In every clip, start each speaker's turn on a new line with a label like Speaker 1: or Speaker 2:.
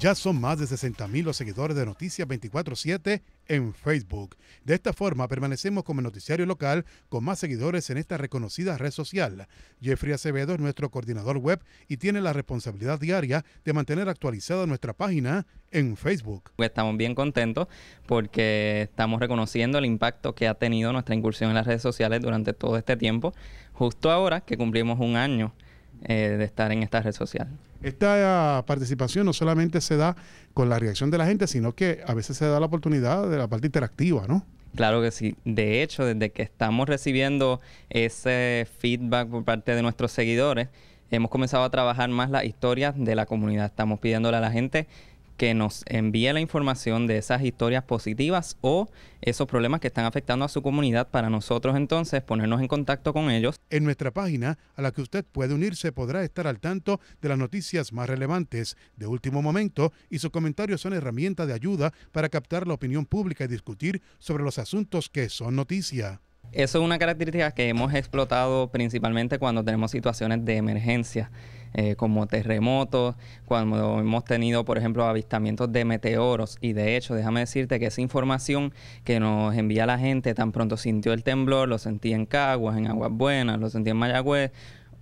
Speaker 1: Ya son más de 60.000 los seguidores de Noticias 24-7 en Facebook. De esta forma permanecemos como noticiario local con más seguidores en esta reconocida red social. Jeffrey Acevedo es nuestro coordinador web y tiene la responsabilidad diaria de mantener actualizada nuestra página en Facebook.
Speaker 2: Pues estamos bien contentos porque estamos reconociendo el impacto que ha tenido nuestra incursión en las redes sociales durante todo este tiempo, justo ahora que cumplimos un año eh, de estar en esta red social.
Speaker 1: Esta eh, participación no solamente se da con la reacción de la gente, sino que a veces se da la oportunidad de la parte interactiva, ¿no?
Speaker 2: Claro que sí. De hecho, desde que estamos recibiendo ese feedback por parte de nuestros seguidores, hemos comenzado a trabajar más las historias de la comunidad. Estamos pidiéndole a la gente que nos envíe la información de esas historias positivas o esos problemas que están afectando a su comunidad para nosotros entonces ponernos en contacto con ellos. En nuestra página
Speaker 1: a la que usted puede unirse podrá estar al tanto de las noticias más relevantes de último momento y sus comentarios son herramienta de ayuda para captar la opinión pública y discutir sobre los asuntos que son noticia.
Speaker 2: Eso es una característica que hemos explotado principalmente cuando tenemos situaciones de emergencia. Eh, como terremotos, cuando hemos tenido, por ejemplo, avistamientos de meteoros. Y de hecho, déjame decirte que esa información que nos envía la gente, tan pronto sintió el temblor, lo sentí en Caguas, en Aguas Buenas, lo sentí en Mayagüez,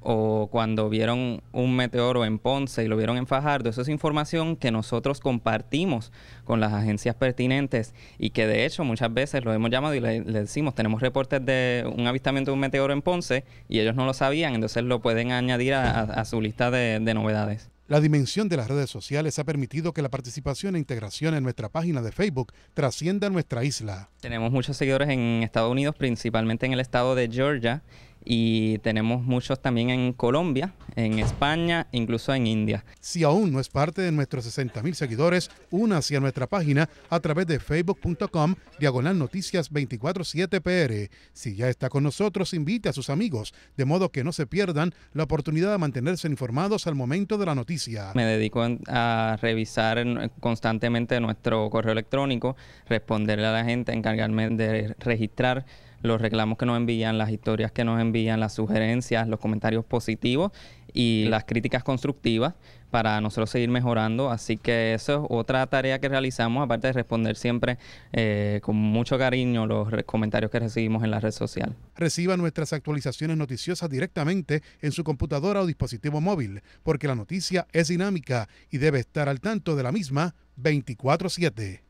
Speaker 2: o cuando vieron un meteoro en Ponce y lo vieron en Fajardo, eso es información que nosotros compartimos con las agencias pertinentes y que de hecho muchas veces lo hemos llamado y le, decimos, tenemos reportes de un avistamiento de un meteoro en Ponce y ellos no lo sabían, entonces lo pueden añadir a, su lista de, de novedades.
Speaker 1: La dimensión de las redes sociales ha permitido que la participación e integración en nuestra página de Facebook trascienda nuestra isla.
Speaker 2: Tenemos muchos seguidores en Estados Unidos, principalmente en el estado de Georgia, y tenemos muchos también en Colombia, en España, incluso en India.
Speaker 1: Si aún no es parte de nuestros 60.000 mil seguidores, una a nuestra página a través de facebook.com diagonal noticias 247 PR. Si ya está con nosotros, invite a sus amigos, de modo que no se pierdan la oportunidad de mantenerse informados al momento de la noticia.
Speaker 2: Me dedico a revisar constantemente nuestro correo electrónico, responderle a la gente, encargarme de registrar los reclamos que nos envían, las historias que nos envían, las sugerencias, los comentarios positivos y las críticas constructivas para nosotros seguir mejorando. Así que eso es otra tarea que realizamos, aparte de responder siempre eh, con mucho cariño los comentarios que recibimos en la red social.
Speaker 1: Reciba nuestras actualizaciones noticiosas directamente en su computadora o dispositivo móvil, porque la noticia es dinámica y debe estar al tanto de la misma 24/7.